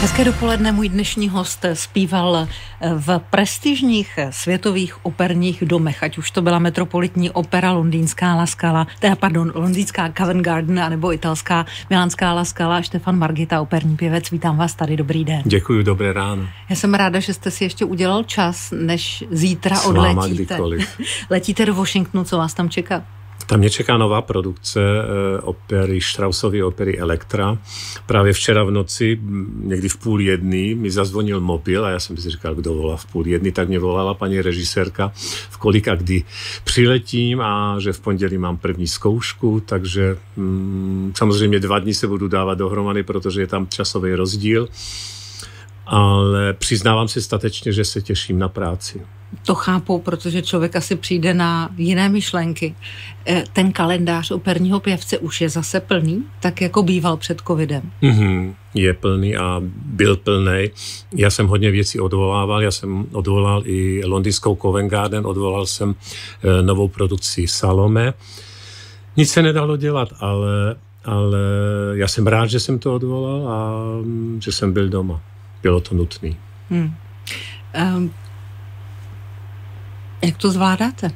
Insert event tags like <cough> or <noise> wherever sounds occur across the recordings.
Hezké dopoledne, můj dnešní host zpíval v prestižních světových operních domech, ať už to byla metropolitní opera londýnská Laskala, teda pardon, londýnská Covent Garden, anebo italská milánská Laskala, Štefan Margita, operní pěvec, vítám vás tady, dobrý den. Děkuji, dobré ráno. Já jsem ráda, že jste si ještě udělal čas, než zítra S odletíte. <laughs> Letíte do Washingtonu, co vás tam čeká? Tam mě čeká nová produkce eh, opery, Strausovy opery Elektra. Právě včera v noci, mm, někdy v půl jedný, mi zazvonil mobil a já jsem si říkal, kdo volá v půl jedný, tak mě volala paní režisérka, v a kdy přiletím a že v pondělí mám první zkoušku, takže mm, samozřejmě dva dny se budu dávat dohromady, protože je tam časový rozdíl ale přiznávám si statečně, že se těším na práci to chápu, protože člověk asi přijde na jiné myšlenky. E, ten kalendář operního pěvce už je zase plný, tak jako býval před covidem. Mm-hmm. Je plný a byl plný. Já jsem hodně věcí odvolával. Já jsem odvolal i londýnskou Covent Garden, odvolal jsem e, novou produkci Salome. Nic se nedalo dělat, ale, ale já jsem rád, že jsem to odvolal a mm, že jsem byl doma. Bylo to nutné. Mm. Um ehm, jak to zvládáte?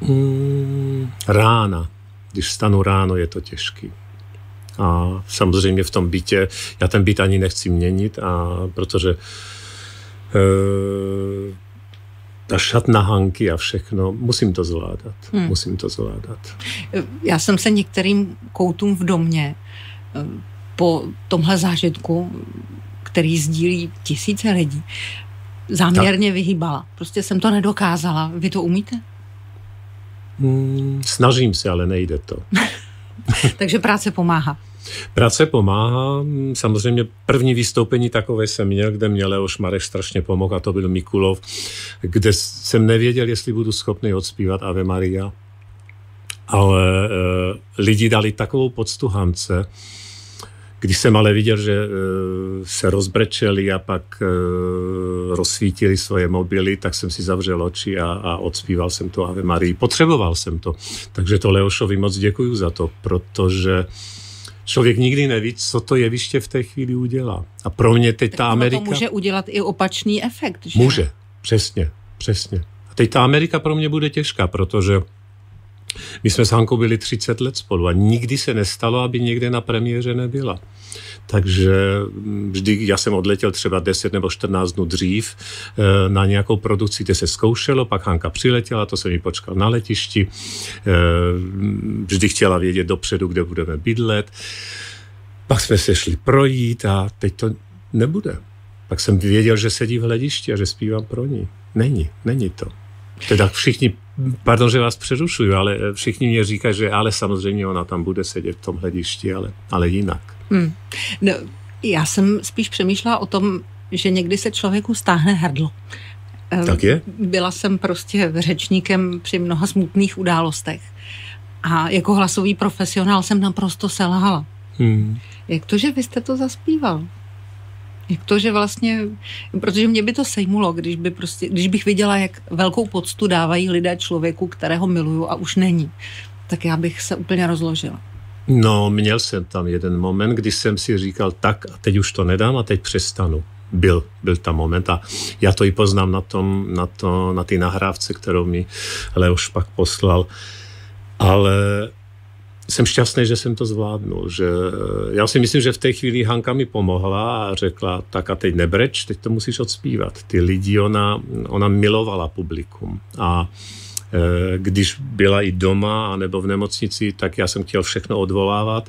Mm, rána. Když stanu ráno, je to těžký. A samozřejmě v tom bytě, já ten byt ani nechci měnit, a protože e, ta šatna hanky a všechno, musím to zvládat. Hmm. Musím to zvládat. Já jsem se některým koutům v domě eh, po tomhle zážitku, který sdílí tisíce lidí, záměrně tak. vyhýbala. Prostě jsem to nedokázala. Vy to umíte? Hmm, snažím se, ale nejde to. <laughs> Takže práce pomáhá. Práce pomáhá. Samozřejmě první vystoupení takové jsem měl, kde mě Leoš Marek strašně pomohl a to byl Mikulov, kde jsem nevěděl, jestli budu schopný odspívat Ave Maria. Ale e, lidi dali takovou poctu Hance, když jsem ale viděl, že eh, se rozbrečeli a pak eh, rozsvítili svoje mobily, tak jsem si zavřel oči a, a odspíval jsem to Ave Marii. Potřeboval jsem to. Takže to Leošovi moc děkuju za to, protože člověk nikdy neví, co to jeviště v té chvíli udělá. A pro mě teď tak ta Amerika... To může udělat i opačný efekt, že? Může, přesně, přesně. A teď ta Amerika pro mě bude těžká, protože my jsme s Hankou byli 30 let spolu a nikdy se nestalo, aby někde na premiéře nebyla. Takže mm, vždy, já jsem odletěl třeba 10 nebo 14 dnů dřív eh, na nějakou produkci, kde se zkoušelo, pak Hanka přiletěla, to jsem ji počkal na letišti. Eh, mm, vždy chtěla vědět dopředu, kde budeme bydlet. Pak jsme se šli projít a teď to nebude. Pak jsem věděl, že sedí v hledišti a že zpívám pro ní. Není, není to. Teda všichni Pardon, že vás přerušuju, ale eh, všichni mě říkají, že ale samozřejmě ona tam bude sedět v tom hledišti, ale, ale jinak. Hmm. No, já jsem spíš přemýšlela o tom, že někdy se člověku stáhne hrdlo. Eh, tak je? Byla jsem prostě řečníkem při mnoha smutných událostech. A jako hlasový profesionál jsem naprosto selhala. Hmm. Jak to, že vy jste to zaspíval? jak to, že vlastně, protože mě by to sejmulo, když, by prostě, když bych viděla, jak velkou poctu dávají lidé člověku, kterého miluju a už není, tak já bych se úplně rozložila. No, měl jsem tam jeden moment, kdy jsem si říkal, tak a teď už to nedám a teď přestanu. Byl, byl tam moment a já to i poznám na tom, na, to, na té nahrávce, kterou mi Leoš pak poslal. Ale jsem šťastný, že jsem to zvládnul. Že, eh, já si myslím, že v té chvíli Hanka mi pomohla a řekla, tak a teď nebreč, teď to musíš odspívat. Ty lidi, ona, ona milovala publikum a eh, když byla i doma nebo v nemocnici, tak já jsem chtěl všechno odvolávat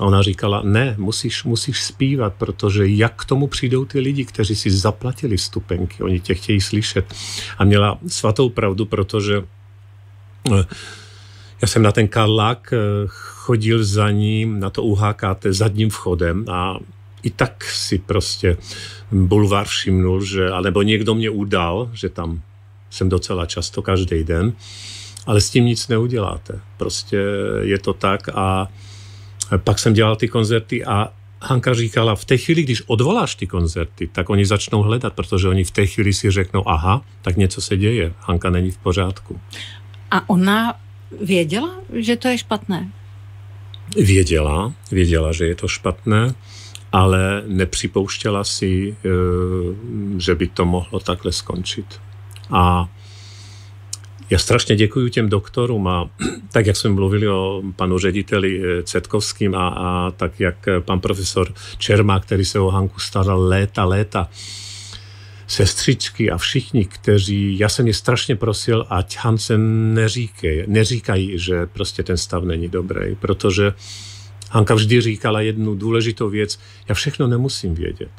a ona říkala, ne, musíš, musíš zpívat, protože jak k tomu přijdou ty lidi, kteří si zaplatili stupenky, oni tě chtějí slyšet. A měla svatou pravdu, protože eh, já jsem na ten Karlák eh, chodil za ním na to UHKT zadním vchodem a i tak si prostě bulvar všimnul, že, alebo někdo mě udal, že tam jsem docela často, každý den, ale s tím nic neuděláte. Prostě je to tak a pak jsem dělal ty koncerty a Hanka říkala, v té chvíli, když odvoláš ty koncerty, tak oni začnou hledat, protože oni v té chvíli si řeknou, aha, tak něco se děje, Hanka není v pořádku. A ona věděla, že to je špatné? Věděla, věděla, že je to špatné, ale nepřipouštěla si, eh, že by to mohlo takhle skončit. A já strašně děkuji těm doktorům a <clears throat> tak, jak jsme mluvili o panu řediteli eh, Cetkovským a, a tak, jak eh, pan profesor Čermák, který se o Hanku staral léta, léta, sestřičky a všichni, kteří, já jsem je strašně prosil, ať Hansen neříkej, neříkají, že prostě ten stav není dobrý, protože Hanka vždy říkala jednu důležitou věc, já všechno nemusím vědět.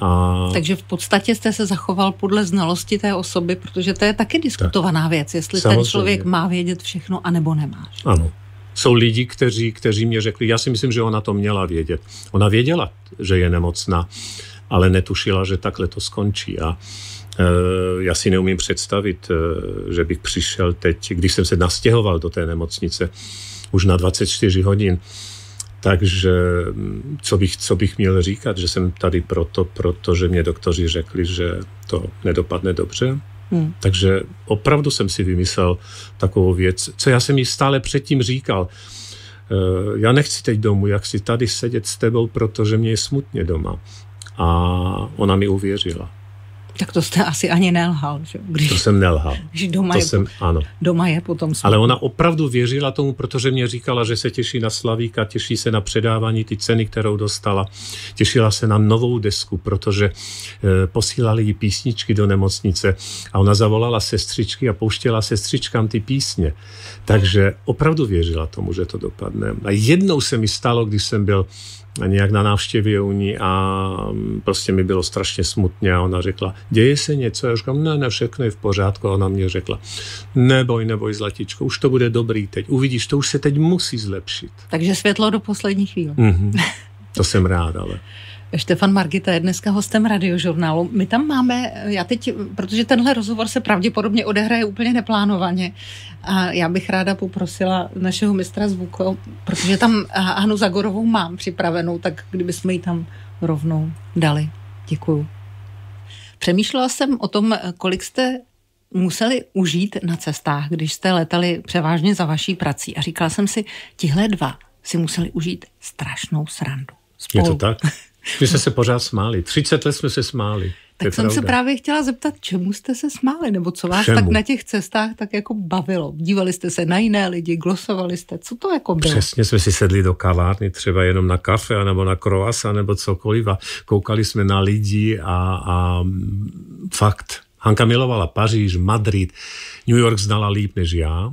A... Takže v podstatě jste se zachoval podle znalosti té osoby, protože to je taky diskutovaná tak. věc, jestli Samozřejmě. ten člověk má vědět všechno, anebo nemá. Ano. Jsou lidi, kteří, kteří mě řekli, já si myslím, že ona to měla vědět. Ona věděla, že je nemocná ale netušila, že takhle to skončí. A e, já si neumím představit, e, že bych přišel teď, když jsem se nastěhoval do té nemocnice, už na 24 hodin, takže mm, co bych, co bych měl říkat, že jsem tady proto, protože mě doktoři řekli, že to nedopadne dobře. Hmm. Takže opravdu jsem si vymyslel takovou věc, co já jsem ji stále předtím říkal. E, já nechci teď domů, jak si tady sedět s tebou, protože mě je smutně doma a ona mi uvěřila. Tak to jste asi ani nelhal, že? Když, to jsem nelhal. Když doma, to je, jsem, ano. doma je potom smutný. Ale ona opravdu věřila tomu, protože mě říkala, že se těší na Slavíka, těší se na předávání ty ceny, kterou dostala. Těšila se na novou desku, protože e, posílali jí písničky do nemocnice a ona zavolala sestřičky a pouštěla sestřičkám ty písně. Takže opravdu věřila tomu, že to dopadne. A jednou se mi stalo, když jsem byl nějak na návštěvě u ní a mm, prostě mi bylo strašně smutně a ona řekla, děje se něco? Já říkám, ne, ne, všechno je v pořádku. A ona mě řekla, neboj, neboj, Zlatičko, už to bude dobrý teď. Uvidíš, to už se teď musí zlepšit. Takže světlo do poslední chvíle. Mm-hmm. <laughs> To jsem rád, ale... Štefan Margita je dneska hostem radiožurnálu. My tam máme, já teď, protože tenhle rozhovor se pravděpodobně odehraje úplně neplánovaně, a já bych ráda poprosila našeho mistra zvuku, protože tam Hanu Zagorovou mám připravenou, tak kdybychom ji tam rovnou dali. Děkuju. Přemýšlela jsem o tom, kolik jste museli užít na cestách, když jste letali převážně za vaší prací. A říkala jsem si, tihle dva si museli užít strašnou srandu. Spolu. Je to tak? <laughs> My jsme se pořád smáli. 30 let jsme se smáli. Tak jsem pravda. se právě chtěla zeptat, čemu jste se smáli, nebo co vás Všemu. tak na těch cestách tak jako bavilo? Dívali jste se na jiné lidi, glosovali jste, co to jako bylo? Přesně jsme si sedli do kavárny, třeba jenom na kafe, nebo na kroasa, nebo cokoliv a koukali jsme na lidi a, a mm, fakt. Hanka milovala Paříž, Madrid, New York znala líp než já,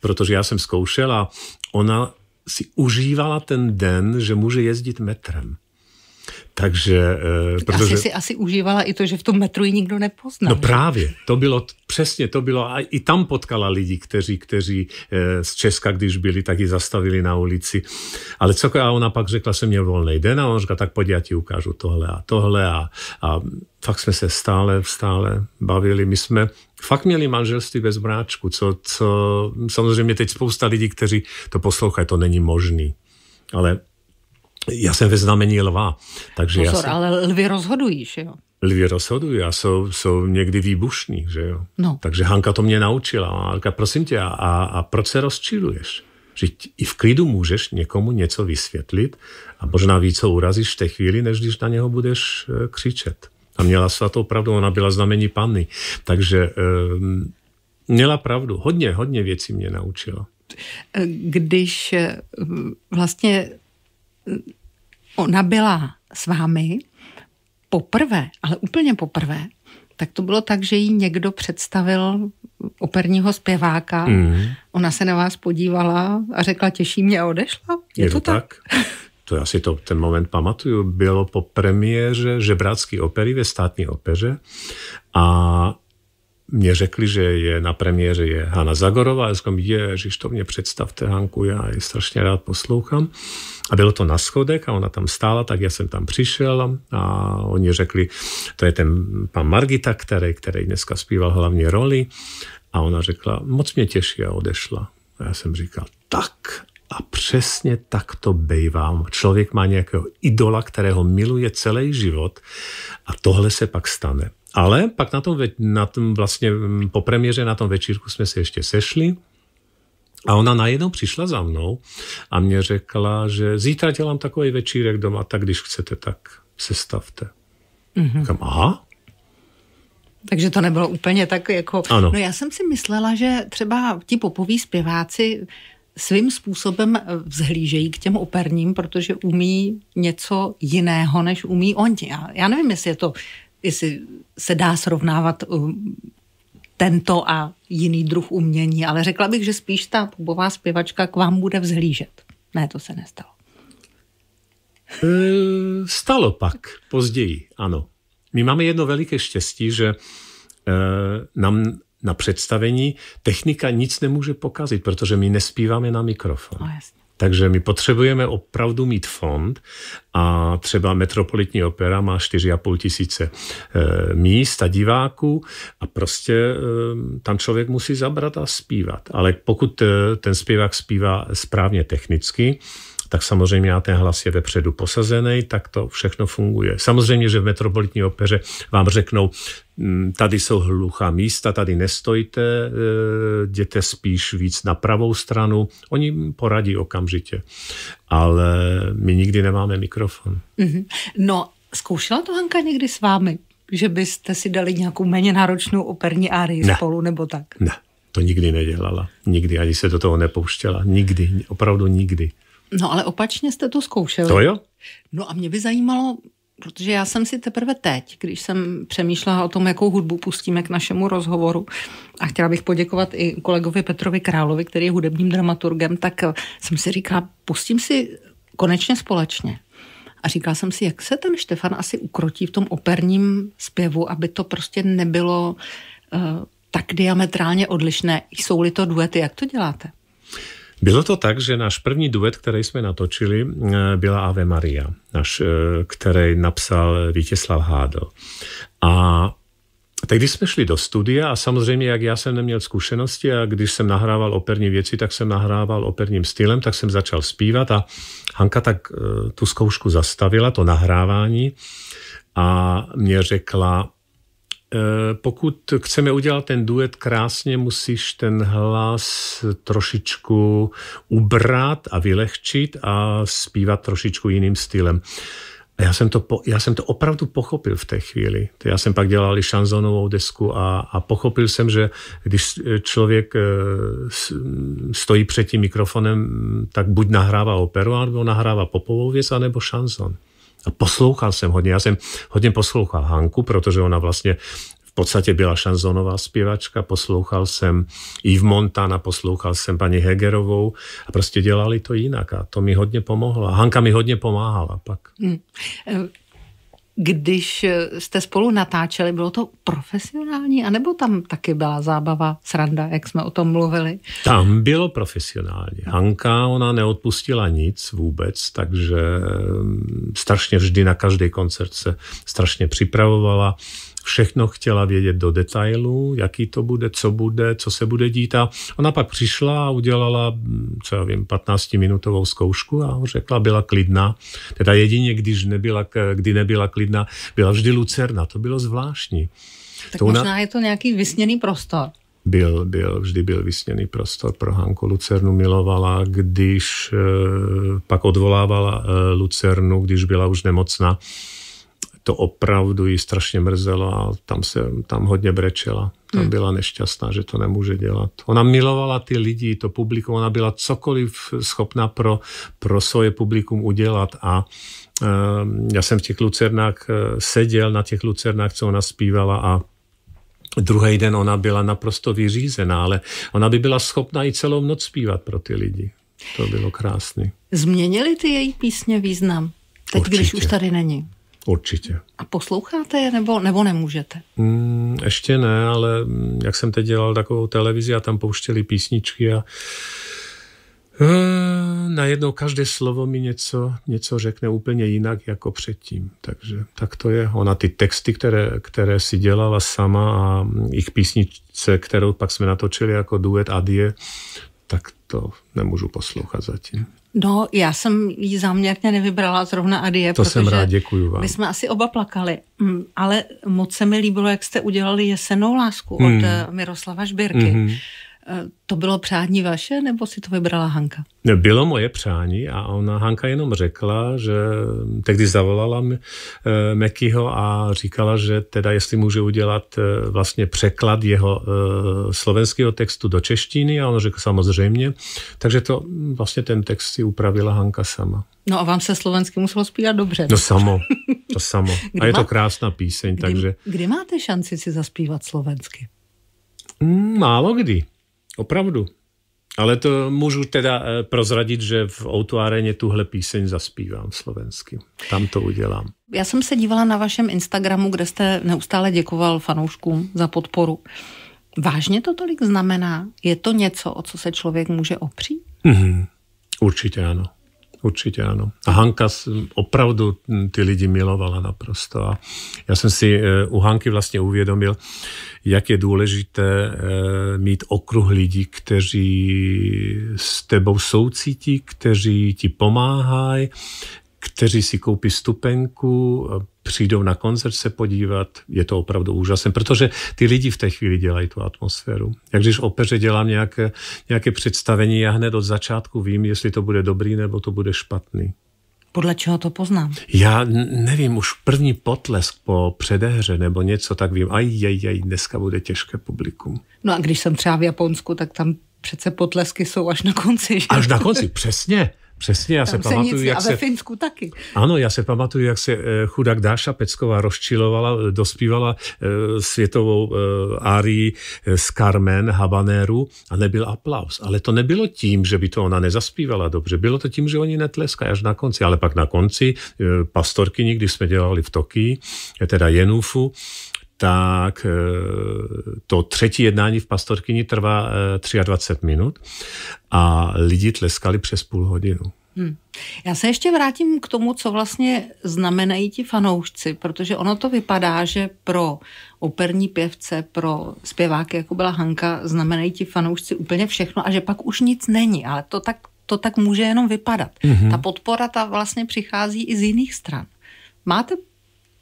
protože já jsem zkoušela. a ona si užívala ten den, že může jezdit metrem. Takže, eh, tak protože... Asi si asi užívala i to, že v tom metru ji nikdo nepoznal. No právě, to bylo, přesně to bylo. A i tam potkala lidi, kteří, kteří eh, z Česka, když byli, tak ji zastavili na ulici. Ale co, a ona pak řekla, jsem měl volný den a on řekla, tak pojď, já ti ukážu tohle a tohle. A, a fakt jsme se stále, stále bavili. My jsme fakt měli manželství bez bráčku, co, co samozřejmě teď spousta lidí, kteří to poslouchají, to není možný. Ale já jsem ve znamení lva. Takže Pozor, já jsem... ale lvy rozhodují, že jo? Lvy rozhodují a jsou, jsou někdy výbušní, že jo? No. Takže Hanka to mě naučila. Hanka, prosím tě, a, a proč se rozčiluješ? Že i v klidu můžeš někomu něco vysvětlit a možná víc co urazíš v té chvíli, než když na něho budeš eh, křičet. A měla svatou pravdu, ona byla znamení panny. Takže um, měla pravdu. Hodně, hodně věcí mě naučila. Když eh, vlastně ona byla s vámi poprvé, ale úplně poprvé, tak to bylo tak, že jí někdo představil operního zpěváka. Mm. Ona se na vás podívala a řekla, těší mě a odešla. Je, Je to, to tak? tak? To já si to ten moment pamatuju. Bylo po premiéře žebrácký opery ve státní opeře a mě řekli, že je na premiéře je Hanna Zagorová. Já říkám, ježiš, to mě představte, Hanku, já ji strašně rád poslouchám. A bylo to na schodek a ona tam stála, tak já jsem tam přišel a oni řekli, to je ten pan Margita, který, který dneska zpíval hlavně roli. A ona řekla, moc mě těší a odešla. A já jsem říkal, tak a přesně tak to bejvám. Člověk má nějakého idola, kterého miluje celý život a tohle se pak stane. Ale pak na tom, na tom vlastně mm, po premiéře na tom večírku jsme se ještě sešli a ona najednou přišla za mnou a mě řekla, že zítra dělám takový večírek doma, tak když chcete, tak se stavte. Mm-hmm. Kam, aha, takže to nebylo úplně tak jako... Ano. No já jsem si myslela, že třeba ti popoví zpěváci svým způsobem vzhlížejí k těm operním, protože umí něco jiného, než umí oni. Já, já nevím, jestli je to jestli se dá srovnávat um, tento a jiný druh umění, ale řekla bych, že spíš ta pubová zpěvačka k vám bude vzhlížet. Ne, to se nestalo. E, stalo pak, později, ano. My máme jedno veliké štěstí, že e, nám na představení technika nic nemůže pokazit, protože my nespíváme na mikrofon. No, jasně. Takže my potřebujeme opravdu mít fond a třeba Metropolitní opera má 4,5 tisíce eh, míst a diváků a prostě eh, tam člověk musí zabrat a zpívat. Ale pokud eh, ten zpěvák zpívá správně technicky, tak samozřejmě na ten hlas je vepředu posazený, tak to všechno funguje. Samozřejmě, že v metropolitní opeře vám řeknou, mm, tady jsou hluchá místa, tady nestojte, eh, jděte spíš víc na pravou stranu. Oni poradí okamžitě, ale my nikdy nemáme mikrofon. Mm-hmm. No, zkoušela to Hanka někdy s vámi? Že byste si dali nějakou méně náročnou operní árii ne. spolu nebo tak? Ne, to nikdy nedělala. Nikdy, ani se do toho nepouštěla. Nikdy, opravdu nikdy. No ale opačně jste to zkoušeli? To jo. No a mě by zajímalo, protože já jsem si teprve teď, když jsem přemýšlela o tom, jakou hudbu pustíme k našemu rozhovoru, a chtěla bych poděkovat i kolegovi Petrovi Královi, který je hudebním dramaturgem, tak jsem si říkala, pustím si konečně společně. A říkala jsem si, jak se ten Štefan asi ukrotí v tom operním zpěvu, aby to prostě nebylo uh, tak diametrálně odlišné. Jsou-li to duety, jak to děláte? Bylo to tak, že náš první duet, který jsme natočili, eh, byla Ave Maria, naš, eh, který napsal Vítězslav Hádl. A Tehdy jsme šli do studia a samozřejmě, jak já jsem neměl zkušenosti a když jsem nahrával operní věci, tak jsem nahrával operním stylem, tak jsem začal zpívat a Hanka tak eh, tu zkoušku zastavila, to nahrávání a mě řekla, Eh, pokud chceme udělat ten duet krásně, musíš ten hlas trošičku ubrat a vylehčit a zpívat trošičku jiným stylem. A já jsem to, po, já jsem to opravdu pochopil v té chvíli. Já jsem pak dělal i šanzonovou desku a, a pochopil jsem, že když člověk eh, stojí před tím mikrofonem, tak buď nahrává operu, nebo nahrává popovou věc, anebo šanzon. A poslouchal jsem hodně. Já jsem hodně poslouchal Hanku, protože ona vlastně v podstatě byla šanzonová zpěvačka, poslouchal jsem Yves Montana, poslouchal jsem paní Hegerovou a prostě dělali to jinak a to mi hodně pomohlo. A Hanka mi hodně pomáhala pak. Hmm. Když eh, jste spolu natáčeli, bylo to profesionální, anebo tam taky byla zábava, sranda, jak jsme o tom mluvili? Tam bylo profesionální. Hanka, ona neodpustila nic vůbec, takže mm, strašně vždy na každý koncert se strašně připravovala všechno chtěla vědět do detailu, jaký to bude, co bude, co se bude dít. A ona pak přišla a udělala, co já vím, 15-minutovou zkoušku a řekla, byla klidná. Teda jedině, když nebyla, kdy nebyla klidná, byla vždy lucerna. To bylo zvláštní. Tak to možná ona... je to nějaký vysněný prostor byl, byl, vždy byl vysněný prostor pro Hanko. Lucernu milovala, když e, pak odvolávala e, Lucernu, když byla už nemocná to opravdu jí strašně mrzelo a tam se tam hodně brečela. Tam hmm. byla nešťastná, že to nemůže dělat. Ona milovala ty lidi, to publikum, ona byla cokoliv schopna pro, pro svoje publikum udělat a eh, já jsem v těch lucernách eh, seděl na těch lucernách, co ona zpívala a Druhý den ona byla naprosto vyřízená, ale ona by byla schopná i celou noc zpívat pro ty lidi. To bylo krásné. Změnili ty její písně význam? Teď, Určitě. když už tady není. Určitě. A posloucháte je nebo, nebo nemůžete? Mm, ještě ne, ale mm, jak jsem teď dělal takovou televizi a tam pouštěli písničky a uh, najednou každé slovo mi něco, něco řekne úplně jinak jako předtím. Takže tak to je. Ona ty texty, které, které si dělala sama a jejich mm, písničce, kterou pak jsme natočili jako duet Adie, tak to nemůžu poslouchat zatím. No, já jsem ji záměrně nevybrala zrovna Adie, to protože jsem rád, děkuju vám. my jsme asi oba plakali, mm, ale moc se mi líbilo, jak jste udělali jesenou lásku od hmm. Eh, Miroslava Šbírky. Hmm. Eh, to bylo přání vaše, nebo si to vybrala Hanka? Bylo moje přání a ona Hanka jenom řekla, že tehdy zavolala eh, Mekyho a říkala, že teda jestli může udělat eh, vlastně překlad jeho slovenského textu do češtiny a on řekl samozřejmě. Takže to vlastně ten text si upravila Hanka sama. No a vám se slovensky muselo zpívat dobře. No samo, to samo. <laughs> a je má... to krásná píseň, kdy, takže... Kdy máte šanci si zaspívat slovensky? Mm, málo kdy. Opravdu. Ale to můžu teda eh, prozradit, že v Outu Areně tuhle píseň zaspívám slovensky. Tam to udělám. Já jsem se dívala na vašem Instagramu, kde jste neustále děkoval fanouškům za podporu. Vážně to tolik znamená? Je to něco, o co se člověk může opřít? Mm-hmm. Určitě ano určitě ano. A Hanka opravdu ty lidi milovala naprosto. A já jsem si eh, u Hanky vlastně uvědomil, jak je důležité eh, mít okruh lidí, kteří s tebou soucítí, kteří ti pomáhají, kteří si koupí stupenku, přijdou na koncert se podívat, je to opravdu úžasné, protože ty lidi v té chvíli dělají tu atmosféru. Jak když v opeře dělám nějaké, nějaké představení, já hned od začátku vím, jestli to bude dobrý nebo to bude špatný. Podle čeho to poznám? Já nevím, už první potlesk po předehře nebo něco, tak vím, aj, jej, jej, dneska bude těžké publikum. No a když jsem třeba v Japonsku, tak tam přece potlesky jsou až na konci. Že? Až na konci, přesně. Přesně, já Tam se, se pamatuju, nic, jak a ve se... Finsku taky. Ano, já se pamatuju, jak se eh, chudák Dáša Pecková rozčilovala, eh, dospívala eh, světovou árii z Carmen Habanéru a nebyl aplaus. Ale to nebylo tím, že by to ona nezaspívala dobře, bylo to tím, že oni netleskají až na konci. Ale pak na konci pastorky když jsme dělali v Tokii, teda Jenufu, tak eh, to třetí jednání v Pastorkyni trvá 23 eh, minut a lidi tleskali přes půl hodinu. Hmm. Já se ještě vrátím k tomu, co vlastně znamenají ti fanoušci, protože ono to vypadá, že pro operní pěvce, pro zpěváky, jako byla Hanka, znamenají ti fanoušci úplně všechno a že pak už nic není, ale to tak, to tak může jenom vypadat. Mm-hmm. Ta podpora ta vlastně přichází i z jiných stran. Máte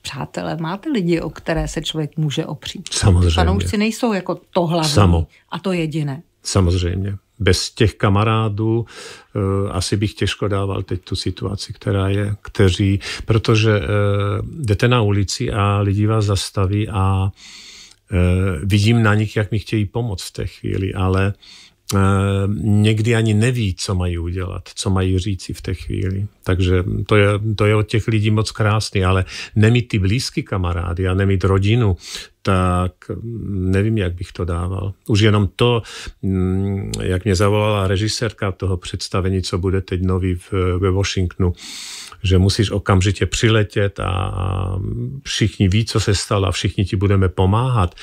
přátelé, máte lidi, o které se člověk může opřít. Samozřejmě. Fanoušci nejsou jako to hlavní Samo. a to jediné. Samozřejmě. Bez těch kamarádů uh, asi bych těžko dával teď tu situaci, která je, kteří, protože uh, jdete na ulici a lidi vás zastaví a uh, vidím na nich, jak mi chtějí pomoct v té chvíli, ale Eh, někdy ani neví, co mají udělat, co mají říci v té chvíli. Takže to je, to je od těch lidí moc krásný, ale nemít ty blízky kamarády a nemít rodinu, tak mm, nevím, jak bych to dával. Už jenom to, mm, jak mě zavolala režisérka toho představení, co bude teď nový v, ve Washingtonu, že musíš okamžitě přiletět a všichni ví, co se stalo a všichni ti budeme pomáhat.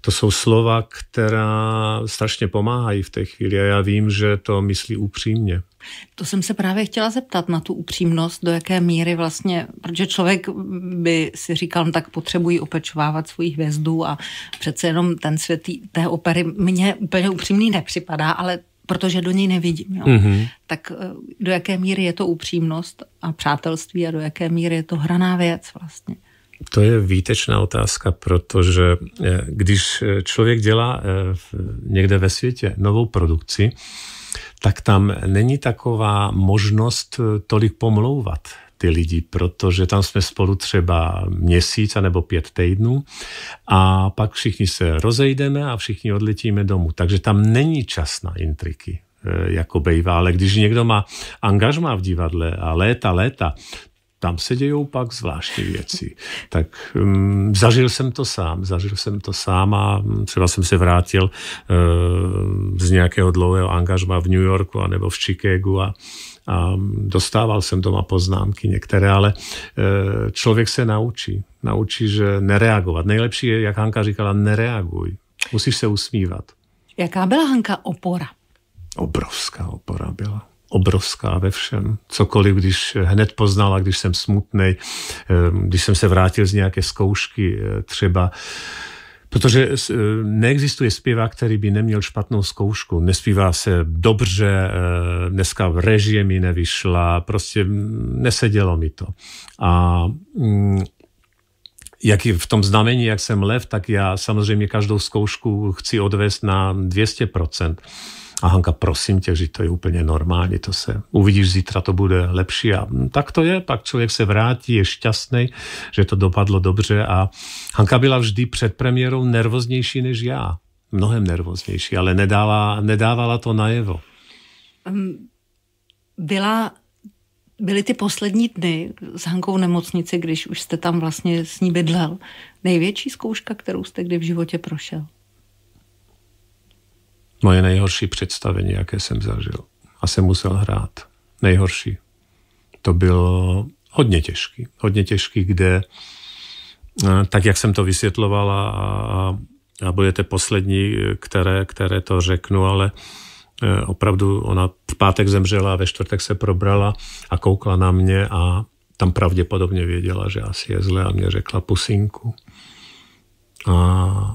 To jsou slova, která strašně pomáhají v té chvíli a já vím, že to myslí upřímně. To jsem se právě chtěla zeptat na tu upřímnost, do jaké míry vlastně, protože člověk by si říkal, no, tak potřebují opečovávat svoji hvězdu a přece jenom ten svět té opery mně úplně upřímný nepřipadá, ale protože do něj nevidím. Jo. Mm-hmm. Tak eh, do jaké míry je to upřímnost a přátelství a do jaké míry je to hraná věc vlastně? To je výtečná otázka, protože eh, když eh, člověk dělá někde ve světě novou produkci, tak tam není taková možnost tolik pomlouvat ty lidi, protože tam jsme spolu třeba měsíc nebo pět týdnů a pak všichni se rozejdeme a všichni odletíme domů. Takže tam není čas na intriky e, jako bejvá, ale když někdo má angažma v divadle a léta, léta, tam se dějou pak zvláštní věci. <laughs> Tak um, zažil jsem to sám, zažil jsem to sám a mm, třeba jsem se vrátil uh, z nějakého dlouhého angažma v New Yorku anebo v Chicagu a a dostával jsem doma poznámky některé, ale e, člověk se naučí. Naučí, že nereagovat. Nejlepší je, jak Hanka říkala, nereaguj. Musíš se usmívat. Jaká byla Hanka opora? Obrovská opora byla obrovská ve všem. Cokoliv, když hned poznala, když jsem smutný, e, když jsem se vrátil z nějaké zkoušky e, třeba, Protože eh, neexistuje zpěvák, který by neměl špatnou zkoušku. Nespívá se dobře, eh, dneska v režie mi nevyšla, prostě mm, nesedělo mi to. A mm, jak v tom znamení, jak jsem lev, tak já samozřejmě každou zkoušku chci odvést na 200%. A Hanka, prosím tě, že to je úplně normální, to se uvidíš, zítra to bude lepší. A tak to je, pak člověk se vrátí, je šťastný, že to dopadlo dobře. A Hanka byla vždy před premiérou nervoznější než já. Mnohem nervoznější, ale nedala, nedávala to najevo. Byla byly ty poslední dny s Hankou v nemocnici, když už jste tam vlastně s ní bydlel, největší zkouška, kterou jste kdy v životě prošel? Moje nejhorší představení, jaké jsem zažil. A jsem musel hrát. Nejhorší. To bylo hodně těžký. Hodně těžký, kde eh, tak, jak jsem to vysvětlovala a, a budete poslední, které, které to řeknu, ale eh, opravdu ona v pátek zemřela a ve čtvrtek se probrala a koukla na mě a tam pravděpodobně věděla, že asi je zle a mě řekla pusinku. A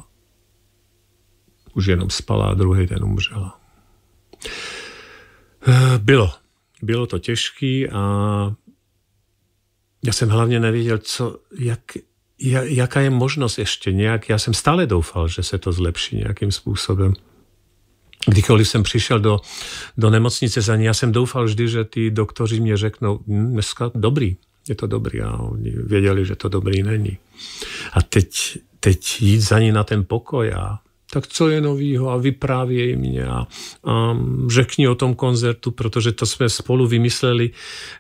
už jenom spala a druhý den umřela. Eh, bylo. Bylo to těžký a já jsem hlavně nevěděl, co, jak, jaká je možnost ještě nějak. Já jsem stále doufal, že se to zlepší nějakým způsobem. Kdykoliv jsem přišel do, do nemocnice za ní, já jsem doufal vždy, že ty doktoři mě řeknou, hm, dneska dobrý, je to dobrý. A oni věděli, že to dobrý není. A teď, teď jít za ní na ten pokoj a tak co je novýho a vyprávěj mě a, a řekni o tom koncertu, protože to jsme spolu vymysleli,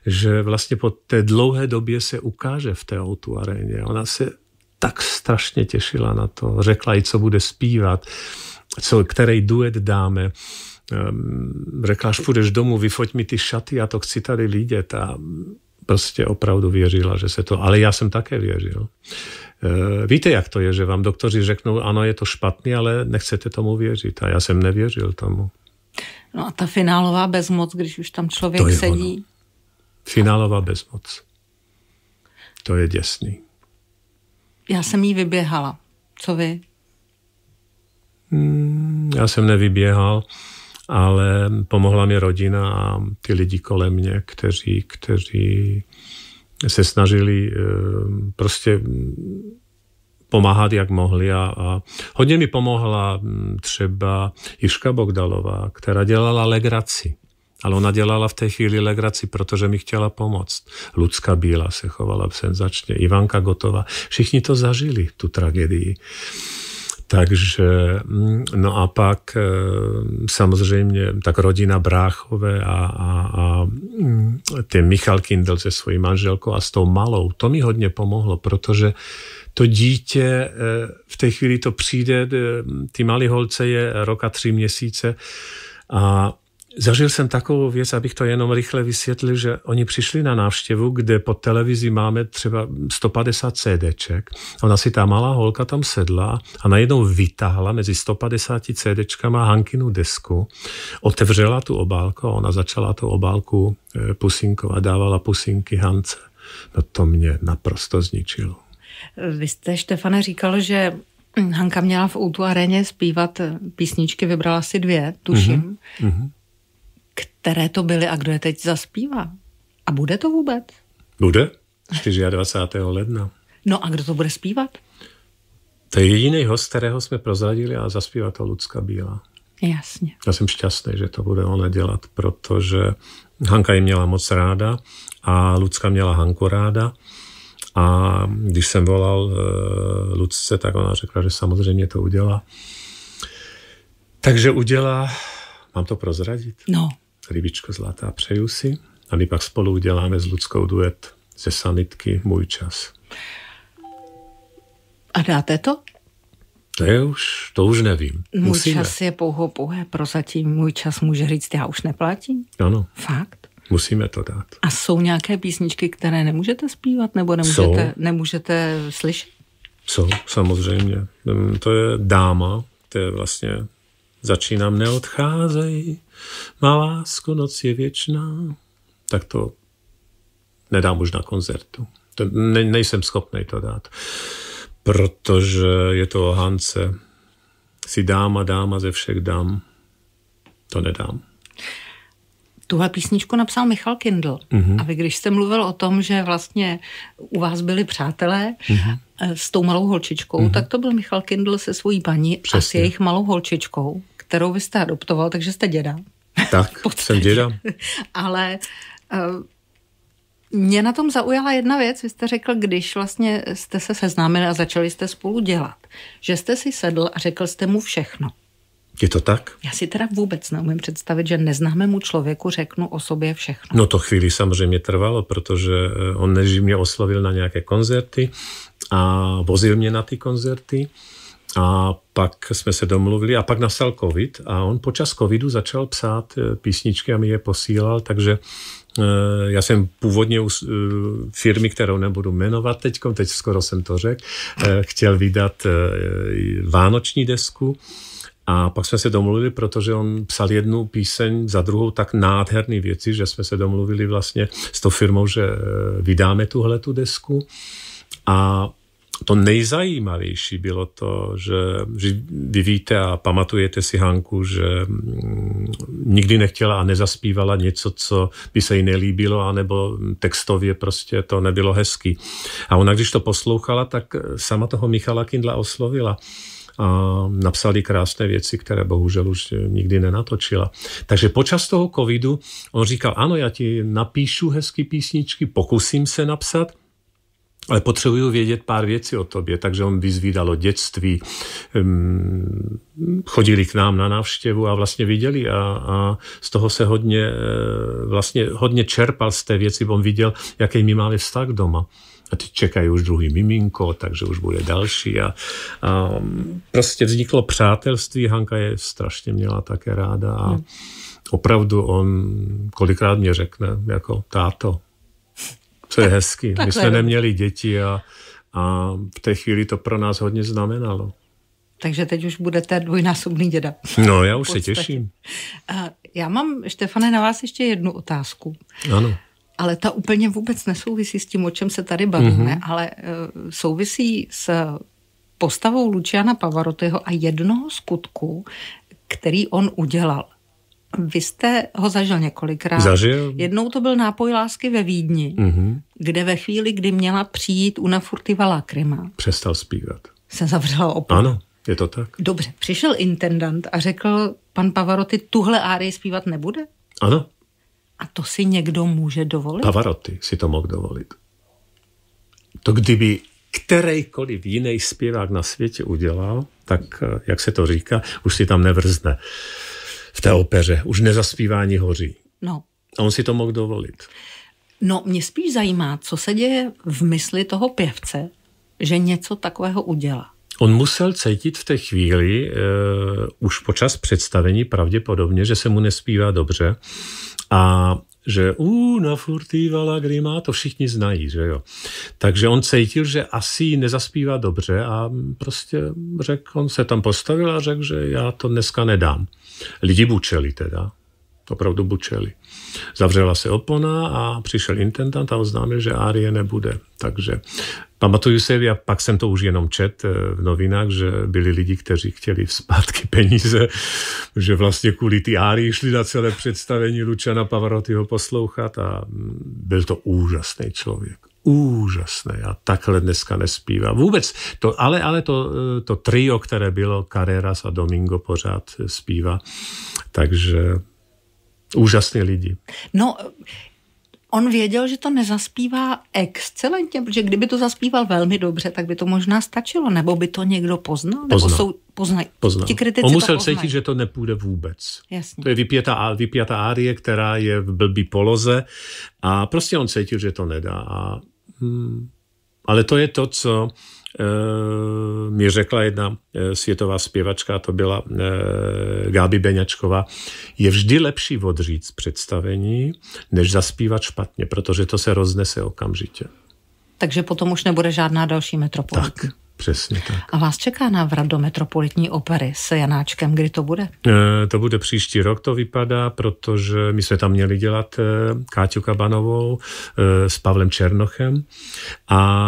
že vlastně po té dlouhé době se ukáže v té outu aréně. Ona se tak strašně těšila na to, řekla i, co bude zpívat, co, který duet dáme ehm, řekla, až půjdeš domů, vyfoť mi ty šaty, já to chci tady vidět a prostě opravdu věřila, že se to... Ale já jsem také věřil. E, víte, jak to je, že vám doktoři řeknou, ano, je to špatný, ale nechcete tomu věřit. A já jsem nevěřil tomu. No a ta finálová bezmoc, když už tam člověk to je sedí. Ono. Finálová bezmoc. To je děsný. Já jsem jí vyběhala. Co vy? Hmm, já jsem nevyběhal ale pomohla mi rodina a ty lidi kolem mě, kteří, kteří se snažili eh, prostě pomáhat, jak mohli. A, a hodně mi pomohla hm, třeba Jiška Bogdalová, která dělala legraci. Ale ona dělala v té chvíli legraci, protože mi chtěla pomoct. Lucka Bíla se chovala senzačně, Ivanka Gotová. Všichni to zažili, tu tragédii. Takže, mm, no a pak eh, samozřejmě tak rodina Bráchové a, a, a mm, ten Michal Kindl se svojí manželkou a s tou malou, to mi hodně pomohlo, protože to dítě eh, v té chvíli to přijde, eh, ty malý holce je roka tři měsíce a Zažil jsem takovou věc, abych to jenom rychle vysvětlil, že oni přišli na návštěvu, kde pod televizí máme třeba 150 CDček. Ona si ta malá holka tam sedla a najednou vytáhla mezi 150 CDčkama Hankinu desku, otevřela tu obálku a ona začala tu obálku eh, pusinkovat, dávala pusinky Hance. No to mě naprosto zničilo. Vy jste, Štefane, říkal, že Hanka měla v Outu aréně zpívat eh, písničky, vybrala si dvě, tuším. Mm-hmm které to byly a kdo je teď zaspívá. A bude to vůbec? Bude. 24. ledna. No a kdo to bude zpívat? To je jediný host, kterého jsme prozradili a zaspívá to Lucka Bílá. Jasně. Já jsem šťastný, že to bude ona dělat, protože Hanka ji měla moc ráda a Lucka měla Hanku ráda. A když jsem volal uh, Lucce, tak ona řekla, že samozřejmě to udělá. Takže udělá, mám to prozradit? No, Rybičko zlatá, přeju si. A my pak spolu uděláme s Ludskou duet ze sanitky Můj čas. A dáte to? To je už, to už nevím. Můj Musíme. čas je pouho pouhé, prozatím můj čas může říct, já už neplatím? Ano. Fakt? Musíme to dát. A jsou nějaké písničky, které nemůžete zpívat nebo nemůžete, jsou. nemůžete slyšet? Jsou, samozřejmě. Hm, to je dáma, to je vlastně začínám neodcházej, má lásko, noc je věčná, tak to nedám už na koncertu. To ne, nejsem schopný to dát, protože je to o Hance. Si dáma, dáma ze všech dám, to nedám. Tuhle písničku napsal Michal Kindl. Mm-hmm. A vy, když jste mluvil o tom, že vlastně u vás byli přátelé mm-hmm. s tou malou holčičkou, mm-hmm. tak to byl Michal Kindl se svojí paní Přesně. a s jejich malou holčičkou kterou vy jste adoptoval, takže jste děda. Tak, <laughs> jsem děda. <laughs> Ale uh, mě na tom zaujala jedna věc, vy jste řekl, když vlastně jste se seznámili a začali jste spolu dělat, že jste si sedl a řekl jste mu všechno. Je to tak? Já si teda vůbec neumím představit, že neznámému člověku řeknu o sobě všechno. No to chvíli samozřejmě trvalo, protože eh, on než mě oslovil na nějaké koncerty a vozil mě na ty koncerty a pak jsme se domluvili a pak nastal covid a on počas covidu začal psát eh, písničky a mi je posílal, takže eh, já jsem původně u eh, firmy, kterou nebudu jmenovat teď, teď skoro jsem to řekl, chtěl vydat vánoční desku a pak jsme se domluvili, protože on psal jednu píseň za druhou tak nádherný věci, že jsme se domluvili vlastně s tou firmou, že vydáme tuhle tu desku. A to nejzajímavější bylo to, že, že vy víte a pamatujete si Hanku, že mm, nikdy nechtěla a nezaspívala něco, co by se jí nelíbilo, anebo textově prostě to nebylo hezký. A ona, když to poslouchala, tak sama toho Michala Kindla oslovila a napsali krásné věci, které bohužel už nikdy nenatočila. Takže počas toho covidu on říkal, ano, já ti napíšu hezky písničky, pokusím se napsat, ale potřebuju vědět pár věcí o tobě, takže on vyzvídal dětství, chodili k nám na návštěvu a vlastně viděli a, a z toho se hodně, e, vlastně hodně čerpal z té věci, on viděl, jaký my máme vztah doma. A teď čekají už druhý miminko, takže už bude další. A, a prostě vzniklo přátelství. Hanka je strašně měla také ráda a hmm. opravdu on kolikrát mě řekne, jako táto, to je hezký. My jsme neměli děti a, a v té chvíli to pro nás hodně znamenalo. Takže teď už budete dvojnásobný děda. No, já už se těším. Já mám, Štefane, na vás ještě jednu otázku. Ano. Ale ta úplně vůbec nesouvisí s tím, o čem se tady bavíme, mm-hmm. ale eh, souvisí s postavou Luciana Pavarotyho a jednoho skutku, který on udělal. Vy jste ho zažil několikrát. Zažil. Jednou to byl nápoj lásky ve Vídni, mm-hmm. kde ve chvíli, kdy měla přijít Una Furtiva Lacrima. Přestal zpívat. Se zavřela opět. Ano, je to tak. Dobře, přišel intendant a řekl, pan Pavarotti tuhle árii zpívat nebude? Ano. A to si někdo může dovolit? Pavarotti si to mohl dovolit. To kdyby kterýkoliv jiný zpěvák na světě udělal, tak, eh, jak se to říká, už si tam nevrzne té opeře. Už nezaspívání hoří. No. A on si to mohl dovolit. No, mě spíš zajímá, co se děje v mysli toho pěvce, že něco takového udělá. On musel cítit v té chvíli, eh, už počas představení pravděpodobně, že se mu nespívá dobře a že na furtiva lagrima, to všichni znají, že jo. Takže on cítil, že asi nezaspívá dobře a prostě řekl, on se tam postavil a řekl, že já to dneska nedám. Lidi bučeli teda, opravdu bučeli. Zavřela se opona a přišel intendant a oznámil, že Árie nebude. Takže pamatuju se, já pak jsem to už jenom čet eh, v novinách, že byli lidi, kteří chtěli zpátky peníze, <laughs> že vlastně kvůli ty Árii šli na celé představení Lučana Pavarotyho poslouchat a mm, byl to úžasný člověk úžasné. A takhle dneska nespívá. Vůbec. To, ale ale to, eh, to trio, které bylo, Carreras a Domingo pořád zpívá. Takže úžasní lidi. No, On věděl, že to nezaspívá excelentně, protože kdyby to zaspíval velmi dobře, tak by to možná stačilo, nebo by to někdo poznal, poznal. jsou poznaj, Poznal. Ti kritici On musel to cítit, že to nepůjde vůbec. Jasně. To je vypětá, vypětá árie, která je v blbý poloze a prostě on cítil, že to nedá a Hmm. Ale to je to, co eh, mi řekla jedna eh, světová zpěvačka, to byla eh, Gáby Beňačková, je vždy lepší odříct představení, než zaspívat špatně, protože to se roznese okamžitě. Takže potom už nebude žádná další metropole. Tak. Přesně tak. A vás čeká návrat do Metropolitní opery s Janáčkem. Kdy to bude? E, to bude příští rok, to vypadá, protože my jsme tam měli dělat e, Káťu Kabanovou e, s Pavlem Černochem a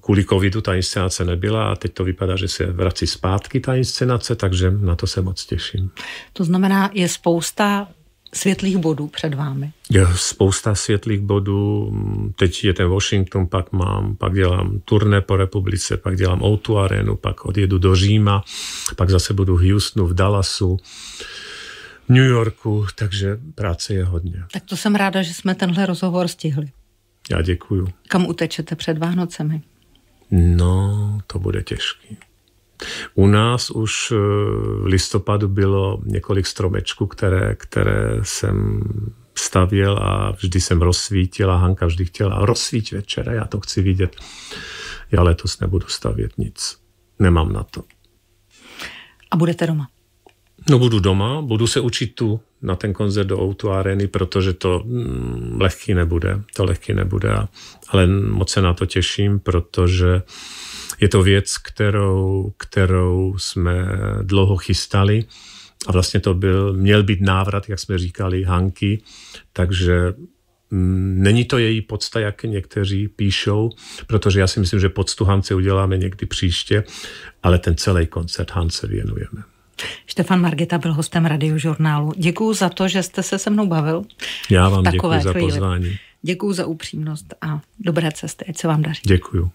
kvůli covidu ta inscenace nebyla a teď to vypadá, že se vrací zpátky ta inscenace, takže na to se moc těším. To znamená, je spousta světlých bodů před vámi? Je spousta světlých bodů. Teď je ten Washington, pak mám, pak dělám turné po republice, pak dělám o arenu, pak odjedu do Říma, pak zase budu v Houstonu, v Dallasu. New Yorku, takže práce je hodně. Tak to jsem ráda, že jsme tenhle rozhovor stihli. Já děkuju. Kam utečete před Vánocemi? No, to bude těžký. U nás už eh, v listopadu bylo několik stromečků, které, které jsem stavěl a vždy jsem rozsvítil a Hanka vždy chtěla rozsvíť večera, já to chci vidět. Já letos nebudu stavět nic. Nemám na to. A budete doma? No budu doma, budu se učit tu na ten koncert do Outu Areny, protože to mm, lehký nebude, to lehký nebude, ale moc se na to těším, protože je to věc, kterou, kterou jsme dlouho chystali a vlastně to byl, měl být návrat, jak jsme říkali, Hanky, takže mm, Není to její podsta, jak někteří píšou, protože já si myslím, že podstu Hance uděláme někdy příště, ale ten celý koncert Hance věnujeme. Štefan Margita byl hostem radiožurnálu. Děkuji za to, že jste se se mnou bavil. Já vám děkuji za chvíli. pozvání. Děkuji za upřímnost a dobré cesty, ať se vám daří. Děkuji.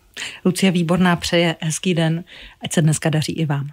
Lucie Výborná přeje hezký den, ať se dneska daří i vám.